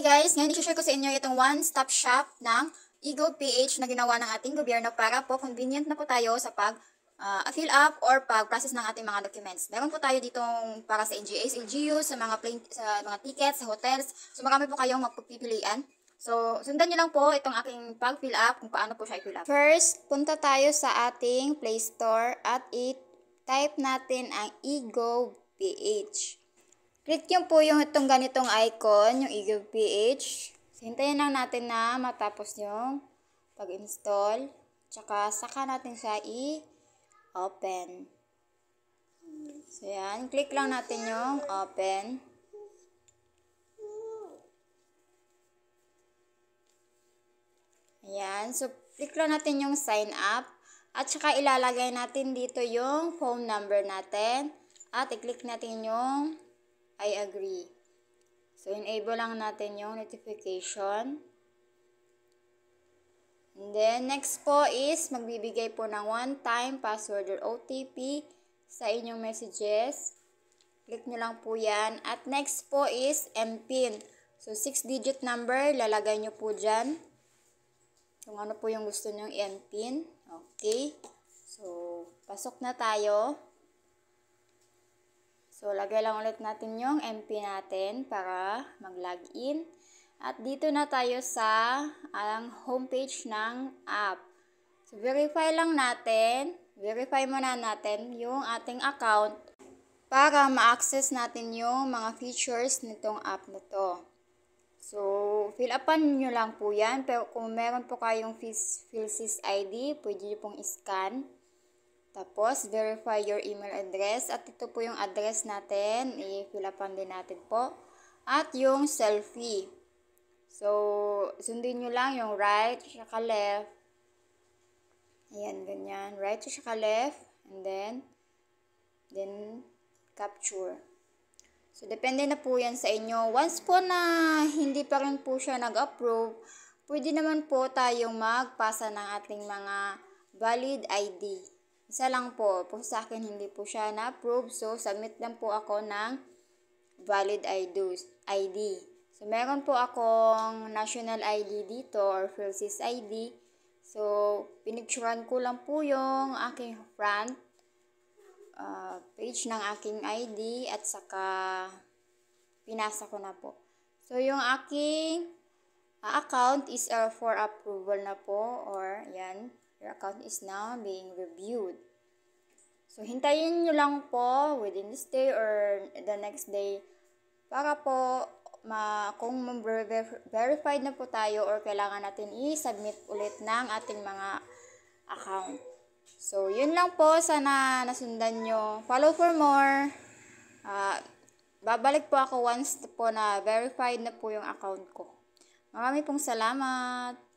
Hi guys! Ngayon isi-share ko sa inyo itong one-stop shop ng Igog PH na ginawa ng ating gobyerno para po convenient na po tayo sa pag uh, fill up or pag-process ng ating mga documents. Meron po tayo ditong para sa NGAs, LGUs, sa mga plane, sa mga tickets, sa hotels. So marami po kayong mapagpipilian. So sundan niyo lang po itong aking pag-fill up kung paano po siya i-fill up. First, punta tayo sa ating Play Store at it type natin ang Igog PH. Click nyo po yung itong ganitong icon, yung Eagle PH. Hintayin lang natin na matapos yung pag-install. Tsaka saka natin siya i-open. So yan, click lang natin yung open. Ayan, so click lang natin yung sign up. At saka ilalagay natin dito yung phone number natin. At i-click natin yung I agree. So, enable lang natin yung notification. And then, next po is magbibigay po ng one-time password or OTP sa inyong messages. Click nyo lang po yan. At next po is MPIN. So, 6-digit number, lalagay nyo po dyan. Kung ano po yung gusto nyong MPIN. Okay. So, pasok na tayo. So, lagay lang ulit natin yung MP natin para mag-login. At dito na tayo sa ang homepage ng app. So, verify lang natin. Verify muna natin yung ating account para ma-access natin yung mga features nitong app na to. So, fill upan nyo lang po yan. Pero kung meron po kayong PhilSys ID, pwede nyo pong iscan. Tapos, verify your email address. At ito po yung address natin. I-fill upan din natin po. At yung selfie. So, sundin nyo lang yung right saka left. Ayan, ganyan. Right saka left. And then, then, capture. So, depende na po yan sa inyo. Once po na hindi pa rin po siya nag-approve, pwede naman po tayong magpasa ng ating mga valid ID. Isa lang po. Po sa akin, hindi po siya na-approve. So, submit lang po ako ng valid ID. So, meron po akong national ID dito or Philsys ID. So, pinicturean ko lang po yung aking front uh, page ng aking ID at saka pinasa ko na po. So, yung aking ah, account is uh, for approval na po or yan. Your account is now being reviewed. So, hintayin nyo lang po within this day or the next day para po ma kung verified na po tayo or kailangan natin i-submit ulit ng ating mga account. So, yun lang po. Sana nasundan nyo. Follow for more. Uh, babalik po ako once po na verified na po yung account ko. Marami pong salamat.